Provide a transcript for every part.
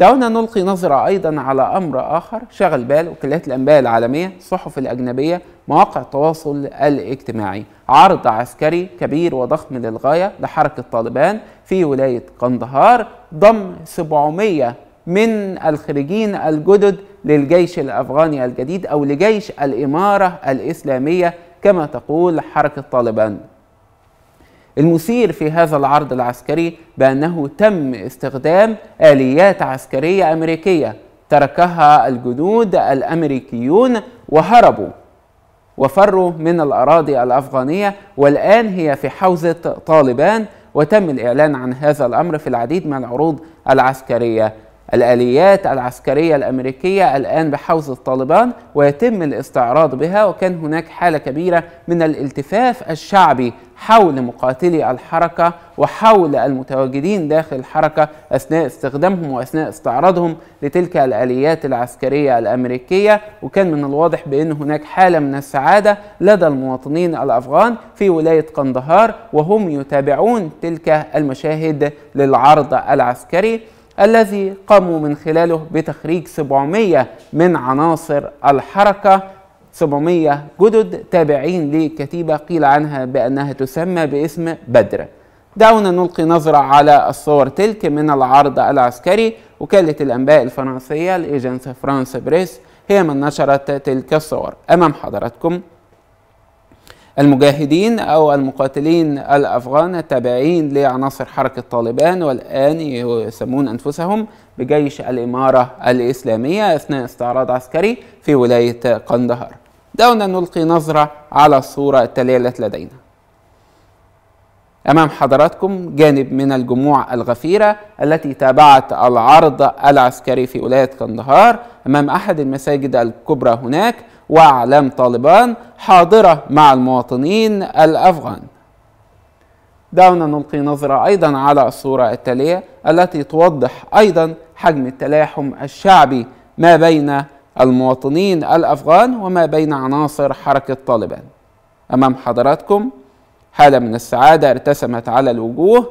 دعونا نلقي نظرة أيضا على أمر آخر شغل بال وكليات الأنباء العالمية الصحف الأجنبية مواقع التواصل الاجتماعي عرض عسكري كبير وضخم للغاية لحركة طالبان في ولاية قندهار ضم 700 من الخريجين الجدد للجيش الأفغاني الجديد أو لجيش الإمارة الإسلامية كما تقول حركة طالبان المثير في هذا العرض العسكري بأنه تم استخدام آليات عسكرية أمريكية تركها الجنود الأمريكيون وهربوا وفروا من الأراضي الأفغانية والآن هي في حوزة طالبان وتم الإعلان عن هذا الأمر في العديد من العروض العسكرية الآليات العسكرية الأمريكية الآن بحوز الطالبان ويتم الاستعراض بها وكان هناك حالة كبيرة من الالتفاف الشعبي حول مقاتلي الحركة وحول المتواجدين داخل الحركة أثناء استخدامهم وأثناء استعراضهم لتلك الآليات العسكرية الأمريكية وكان من الواضح بأن هناك حالة من السعادة لدى المواطنين الأفغان في ولاية قندهار وهم يتابعون تلك المشاهد للعرض العسكري الذي قاموا من خلاله بتخريج 700 من عناصر الحركة 700 جدد تابعين لكتيبة قيل عنها بأنها تسمى باسم بدر دعونا نلقي نظرة على الصور تلك من العرض العسكري وكالة الأنباء الفرنسية الإيجنس فرانس بريس هي من نشرت تلك الصور أمام حضراتكم المجاهدين أو المقاتلين الأفغان التابعين لعناصر حركة طالبان والآن يسمون أنفسهم بجيش الإمارة الإسلامية أثناء استعراض عسكري في ولاية قندهار دعونا نلقي نظرة على الصورة التالية التي لدينا أمام حضراتكم جانب من الجموع الغفيرة التي تابعت العرض العسكري في ولاية قندهار أمام أحد المساجد الكبرى هناك وأعلام طالبان حاضرة مع المواطنين الأفغان دعونا نلقي نظرة أيضا على الصورة التالية التي توضح أيضا حجم التلاحم الشعبي ما بين المواطنين الأفغان وما بين عناصر حركة طالبان أمام حضراتكم حالة من السعادة ارتسمت على الوجوه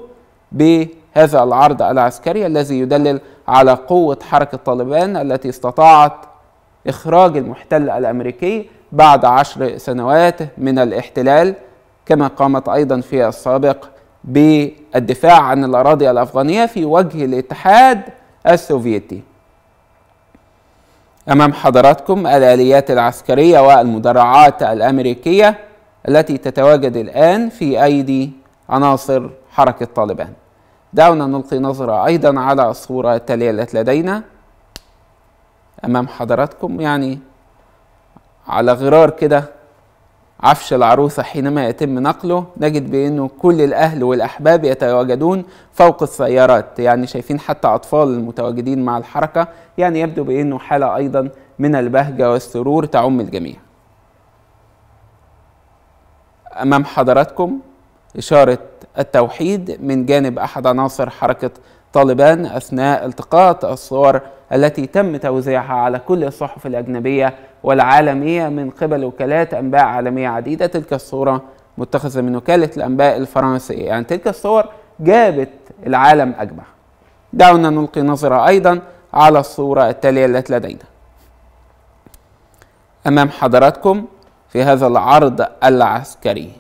بهذا العرض العسكري الذي يدلل على قوة حركة طالبان التي استطاعت إخراج المحتل الأمريكي بعد عشر سنوات من الاحتلال كما قامت أيضا في السابق بالدفاع عن الأراضي الأفغانية في وجه الاتحاد السوفيتي أمام حضراتكم الآليات العسكرية والمدرعات الأمريكية التي تتواجد الآن في أيدي عناصر حركة طالبان دعونا نلقي نظرة أيضا على الصورة التالية التي لدينا امام حضراتكم يعني على غرار كده عفش العروسة حينما يتم نقله نجد بأنه كل الأهل والأحباب يتواجدون فوق السيارات يعني شايفين حتى أطفال المتواجدين مع الحركة يعني يبدو بأنه حالة أيضا من البهجة والسرور تعم الجميع أمام حضراتكم إشارة التوحيد من جانب أحد عناصر حركة طالبان أثناء التقاط الصور التي تم توزيعها على كل الصحف الأجنبية والعالمية من قبل وكالات أنباء عالمية عديدة تلك الصورة متخذة من وكالة الأنباء الفرنسية يعني تلك الصور جابت العالم أجمع دعونا نلقي نظرة أيضا على الصورة التالية التي لدينا أمام حضراتكم في هذا العرض العسكري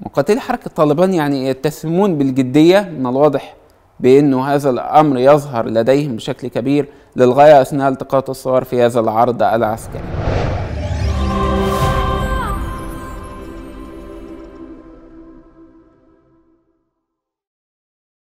مقاتلي حركة طالبان يعني يتسمون بالجدية من الواضح بأنه هذا الأمر يظهر لديهم بشكل كبير للغاية أثناء التقاط الصور في هذا العرض العسكري